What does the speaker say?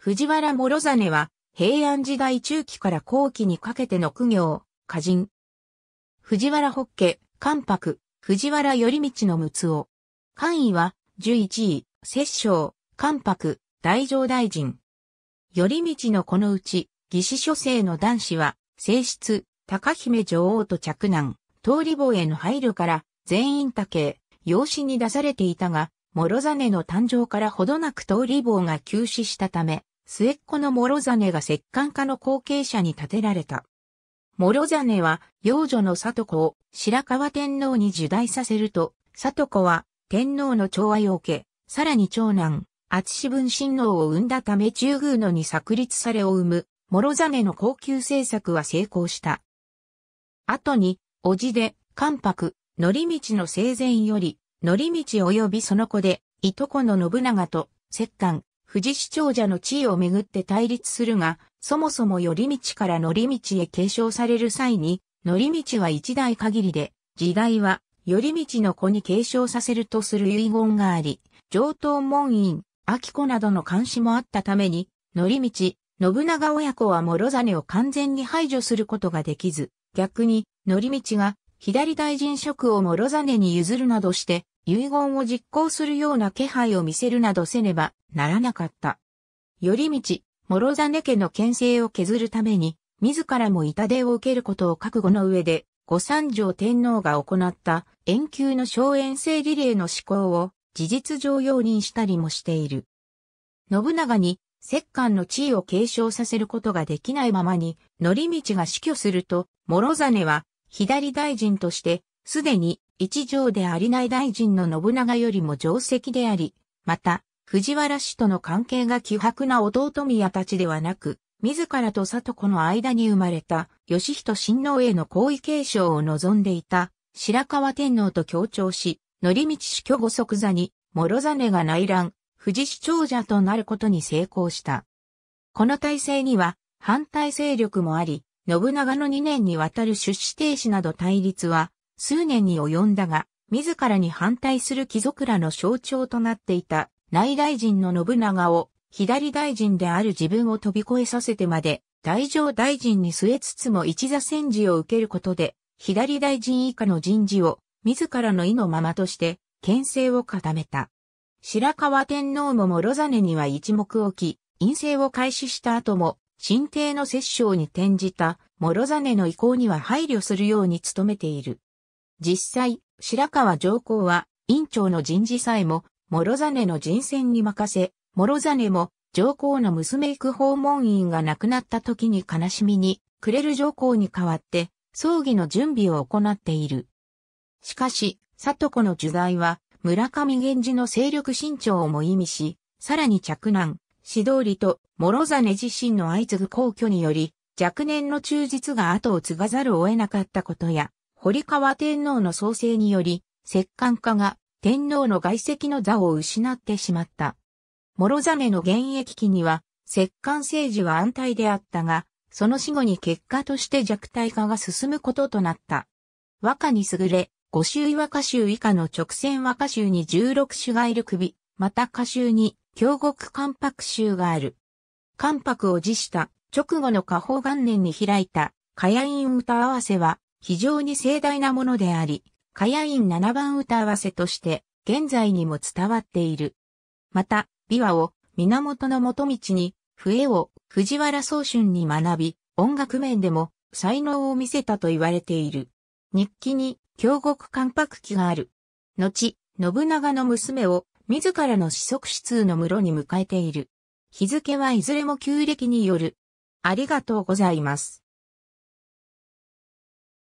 藤原諸真は、平安時代中期から後期にかけての苦行、歌人。藤原北家、関白、藤原頼道の六つ官位は、十一位、摂政、関白、大乗大臣。頼道のこのうち、義子諸生の男子は、正室、高姫女王と着難、通り坊への配慮から、全員竹、養子に出されていたが、諸真の誕生からほどなく通り坊が急死したため、末っ子の諸ネが摂関家の後継者に立てられた。諸ネは幼女の里子を白河天皇に受代させると、里子は天皇の寵愛を受け、さらに長男、厚志文親王を生んだため中宮野に炸裂されを生む、諸ネの高級政策は成功した。後に、叔父で、関白、則道の生前より、則道及びその子で、いとこの信長と、摂関、富士市長者の地位をめぐって対立するが、そもそも寄り道から乗り道へ継承される際に、乗り道は一代限りで、時代は寄り道の子に継承させるとする遺言があり、上等門院、秋子などの監視もあったために、乗り道、信長親子は諸真を完全に排除することができず、逆に、乗り道が左大臣職を諸真に譲るなどして、遺言を実行するような気配を見せるなどせねばならなかった。頼道、諸種家の牽制を削るために、自らも痛手を受けることを覚悟の上で、五三条天皇が行った遠久の荘園制リレーの施行を事実上容認したりもしている。信長に摂関の地位を継承させることができないままに、り道が死去すると、諸実は左大臣として、すでに一条でありない大臣の信長よりも定石であり、また、藤原氏との関係が希薄な弟宮たちではなく、自らと里子の間に生まれた、義人親王への皇位継承を望んでいた、白河天皇と協調し、乗道死去後即座に、諸真が内乱、富士市長者となることに成功した。この体制には、反対勢力もあり、信長の2年にわたる出資停止など対立は数年に及んだが、自らに反対する貴族らの象徴となっていた内大臣の信長を左大臣である自分を飛び越えさせてまで大乗大臣に据えつつも一座戦時を受けることで左大臣以下の人事を自らの意のままとして牽制を固めた。白河天皇も諸ネには一目置き、陰性を開始した後も、新帝の摂政に転じた諸ネの意向には配慮するように努めている。実際、白川上皇は、院長の人事さえも、諸ネの人選に任せ、諸ネも、上皇の娘行く訪問員が亡くなった時に悲しみに、くれる上皇に代わって、葬儀の準備を行っている。しかし、里子の受罪は、村上源氏の勢力伸長も意味し、さらに着難、指導理と諸ネ自身の相次ぐ皇居により、若年の忠実が後を継がざるを得なかったことや、堀川天皇の創生により、摂関家が天皇の外籍の座を失ってしまった。諸ザメの現役期には、摂関政治は安泰であったが、その死後に結果として弱体化が進むこととなった。和歌に優れ、五州和歌集以下の直線和歌集に十六種がいる首、また歌集に、京極関白集がある。関白を辞した直後の下方元年に開いた、火夜院歌合わせは、非常に盛大なものであり、ヤイ院七番歌合わせとして、現在にも伝わっている。また、琵琶を、源の元道に、笛を、藤原宗春に学び、音楽面でも、才能を見せたと言われている。日記に、京極関白記がある。後、信長の娘を、自らの子息四通の室に迎えている。日付はいずれも旧暦による。ありがとうございます。